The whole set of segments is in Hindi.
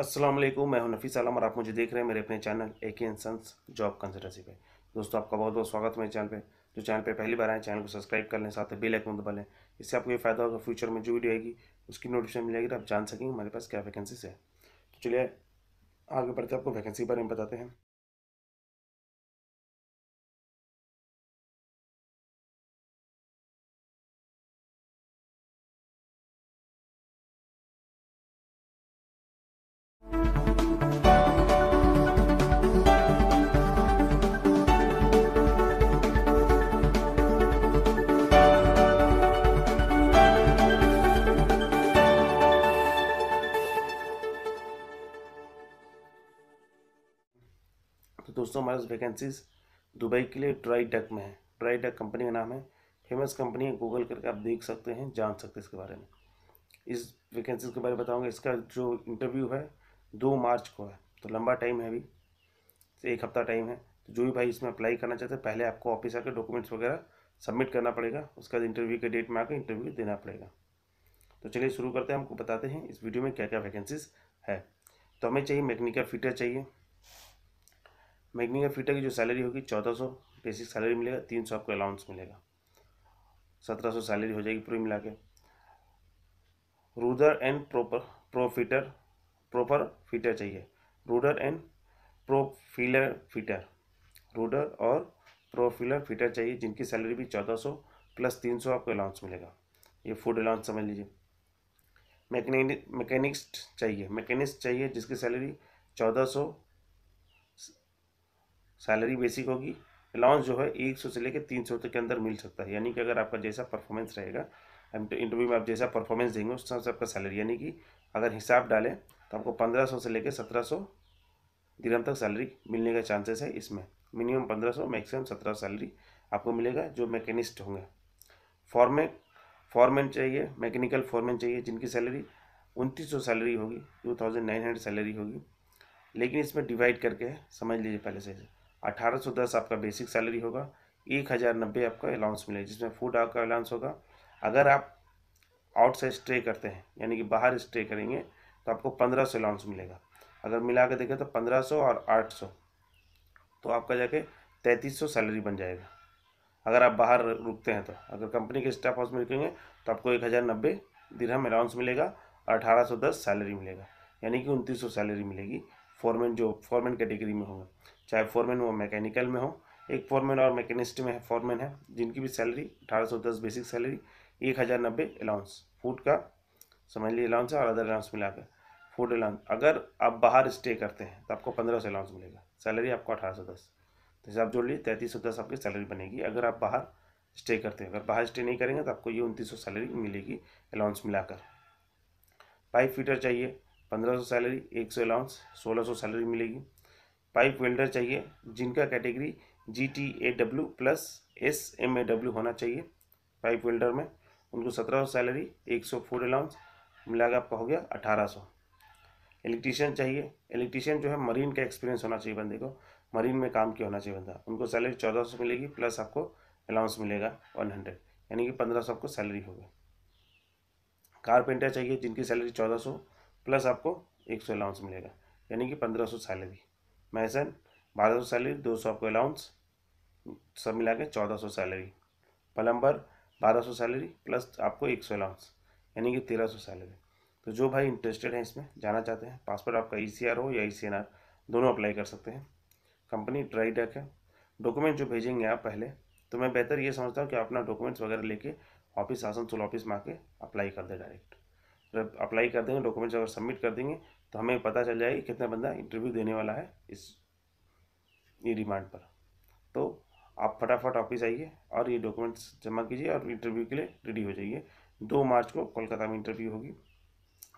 अस्सलाम वालेकुम मैं हूं नफीस आलम और आप मुझे देख रहे हैं मेरे अपने चैनल ए के इंसन्स जॉब कंसल्टेंसी पे दोस्तों आपका बहुत बहुत स्वागत है मेरे चैनल पे जो चैनल पे पहली बार आए चैनल को सब्सक्राइब कर लें साथ ही बेल आइकन दबा लें इससे आपको ये फ़ायदा होगा फ्यूचर में जो वीडियो आएगी उसकी नोटिफिकेशन मिलेगी तो आप जान सकेंगे हमारे पास क्या वैकेंसीज है तो चलिए आगे बढ़ते आपको वैकेंसी के बारे में बताते हैं तो दोस्तों हमारे वैकेंसीज दुबई के लिए ड्राई डक में है ड्राई डक कंपनी का नाम है फेमस कंपनी है गूगल करके आप देख सकते हैं जान सकते हैं इसके बारे में इस वैकेंसीज़ के बारे में बताऊँगा इसका जो इंटरव्यू है दो मार्च को है तो लंबा टाइम है अभी एक हफ्ता टाइम है तो जो भी भाई इसमें अप्लाई करना चाहते हैं पहले आपको ऑफिस आकर डॉक्यूमेंट्स वगैरह सबमिट करना पड़ेगा उसके बाद इंटरव्यू के डेट में आकर इंटरव्यू देना पड़ेगा तो चलिए शुरू करते हैं हमको बताते हैं इस वीडियो में क्या क्या वैकेंसीज है तो हमें चाहिए मैकेनिकल फिटर चाहिए मैगनिंग और की जो सैलरी होगी चौदह सौ बेसिक सैलरी मिलेगा तीन सौ आपको अलाउंस मिलेगा सत्रह सौ सैलरी हो जाएगी पूरी मिला के रूदर एंड प्रोपर प्रोफिटर प्रॉपर फीटर चाहिए rudder and filler fitter rudder और फिलर फीटर चाहिए जिनकी सैलरी भी चौदह सौ प्लस तीन सौ आपको अलाउंस मिलेगा ये फूड अलाउंस समझ लीजिए मैकेनिस्ट मैकेनिस्ट चाहिए मैकेनिस्ट चाहिए जिसकी सैलरी चौदह सौ सैलरी बेसिक होगी अलाउंस जो है एक सौ से लेकर तीन सौ तक के अंदर मिल सकता है यानी कि अगर आपका जैसा परफॉर्मेंस रहेगा इंटरव्यू तो में आप जैसा परफॉर्मेंस देंगे उस हिसाब से आपका सैलरी यानी कि अगर हिसाब डालें तो आपको पंद्रह सौ से लेकर सत्रह सौ दिन तक सैलरी मिलने का चांसेस है इसमें मिनिमम पंद्रह सौ मैक्सिमम सत्रह सैलरी आपको मिलेगा जो मैकेनिस्ट होंगे फॉर्में फॉरमैन चाहिए मैकेनिकल फॉरमैन चाहिए जिनकी सैलरी उनतीस सौ सैलरी होगी two thousand nine hundred salary होगी लेकिन इसमें डिवाइड करके समझ लीजिए पहले से अठारह आपका बेसिक सैलरी होगा एक हज़ार नब्बे आपका अलाउंस मिलेगा जिसमें फूड आपका अलाउंस होगा अगर आप आउट से स्टे करते हैं यानी कि बाहर स्टे करेंगे तो आपको पंद्रह सौ अलाउंस मिलेगा अगर मिला कर देखें तो पंद्रह सौ और आठ सौ तो आपका जाके तैंतीस सौ सैलरी बन जाएगा अगर आप बाहर रुकते हैं तो अगर कंपनी के स्टाफ हाउस में रुकेंगे तो आपको एक हज़ार नब्बे दिरहम अलाउंस मिलेगा और अठारह सौ दस सैलरी मिलेगा यानी कि उनतीस सौ सैलरी मिलेगी फॉरमैन जो फॉरमैन कैटेगरी में होंगे चाहे फोरमैन वो मैकेनिकल में हो एक फॉरमैन और मैकेनिस्ट में है फॉरमैन है जिनकी भी सैलरी अठारह सौ दस बेसिक सैलरी एक हज़ार नब्बे अलाउंस फूड का समझ लीजिए अलाउंस है और अदर अलाउंस मिलाकर फूड अलाउंस अगर आप बाहर स्टे करते हैं तो आपको पंद्रह सौ अलाउंस मिलेगा सैलरी आपको अठारह सौ दस तो हिसाब जोड़ लीजिए तैंतीस सौ दस आपकी सैलरी बनेगी अगर आप बाहर स्टे करते हैं अगर बाहर स्टे नहीं करेंगे तो आपको ये उनतीस सौ सैलरी मिलेगी अलाउंस मिलाकर पाइप फीटर चाहिए पंद्रह सौ सैलरी एक सौ अलाउंस सोलह सौ सैलरी मिलेगी पाइप वेल्डर चाहिए जिनका category G T A W plus S M A W होना चाहिए पाइप वेल्डर में उनको सत्रह सौ सैलरी एक सौ फूड अलाउंस मिलाकर आपका हो गया अठारह सौ इलेक्ट्रीशियन चाहिए इलेक्ट्रीशियन जो है मरीन का एक्सपीरियंस होना चाहिए बंदे को मरीन में काम किया होना चाहिए बंदा उनको सैलरी चौदह सौ मिलेगी प्लस आपको अलाउंस मिलेगा वन हंड्रेड यानी कि पंद्रह सौ आपको सैलरी होगी कारपेंटर चाहिए जिनकी सैलरी चौदह सौ प्लस आपको एक सौ अलाउंस मिलेगा यानी कि पंद्रह सौ सैलरी महसन बारह सौ सैलरी दो सौ आपको अलाउंस सब मिला के चौदह सौ सैलरी पलम्बर बारह सौ सैलरी प्लस आपको एक सौ अलाउंस यानी कि तेरह सौ सैलरी तो जो भाई इंटरेस्टेड हैं इसमें जाना चाहते हैं पासपोर्ट आपका ई e हो या ई e दोनों अप्लाई कर सकते हैं कंपनी ड्राई डेक है डॉक्यूमेंट जो भेजेंगे आप पहले तो मैं बेहतर ये समझता हूँ कि अपना डॉक्यूमेंट्स वगैरह लेके ऑफिस आसनसोल ऑफिस में आके अप्लाई कर दे डायरेक्ट अप्लाई कर देंगे डॉक्यूमेंट्स अगर सबमिट कर देंगे तो हमें पता चल जाएगा कितना बंदा इंटरव्यू देने वाला है इस ये डिमांड पर तो आप फटाफट ऑफिस आइए और ये डॉक्यूमेंट्स जमा कीजिए और इंटरव्यू के लिए रेडी हो जाइए दो मार्च को कोलकाता में इंटरव्यू होगी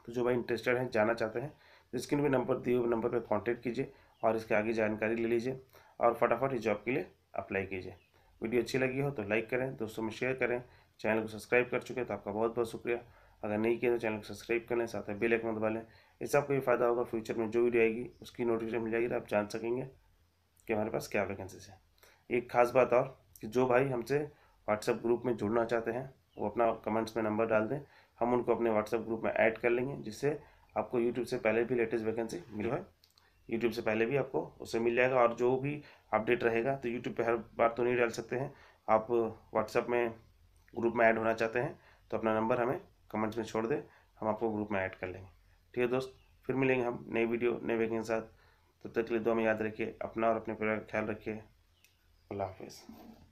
तो जो भाई इंटरेस्टेड हैं जाना चाहते हैं तो स्क्रीन पर नंबर दिए हुए नंबर पर कॉन्टेक्ट कीजिए और इसके आगे जानकारी ले लीजिए और फटाफट इस जॉब के लिए अप्लाई कीजिए वीडियो अच्छी लगी हो तो लाइक करें दोस्तों में शेयर करें चैनल को सब्सक्राइब कर चुके हैं तो आपका बहुत बहुत शुक्रिया अगर नहीं किया तो चैनल को सब्सक्राइब कर लें साथ में बेल आइकन दबा लें इससे आपको भी फ़ायदा होगा फ्यूचर में जो भी आएगी उसकी नोटिफिकेशन मिल जाएगी तो आप जान सकेंगे कि हमारे पास क्या वैकेंसीज है एक खास बात और कि जो भाई हमसे व्हाट्सएप ग्रुप में जुड़ना चाहते हैं वो अपना कमेंट्स में नंबर डाल दें हम उनको अपने व्हाट्सएप ग्रुप में ऐड कर लेंगे जिससे आपको यूट्यूब से पहले भी लेटेस्ट वैकेंसी मिल है यूट्यूब से पहले भी आपको उससे मिल जाएगा और जो भी अपडेट रहेगा तो यूट्यूब पर हर बार तो नहीं डाल सकते हैं आप व्हाट्सएप में ग्रुप में ऐड होना चाहते हैं तो अपना नंबर हमें कमेंट्स में छोड़ दें हम आपको ग्रुप में ऐड कर लेंगे ठीक है दोस्त फिर मिलेंगे हम नई वीडियो नए व्यक्ति के साथ तब तक के लिए दो में याद रखिए अपना और अपने प्यार का ख्याल रखिए अल्लाह हाफिज़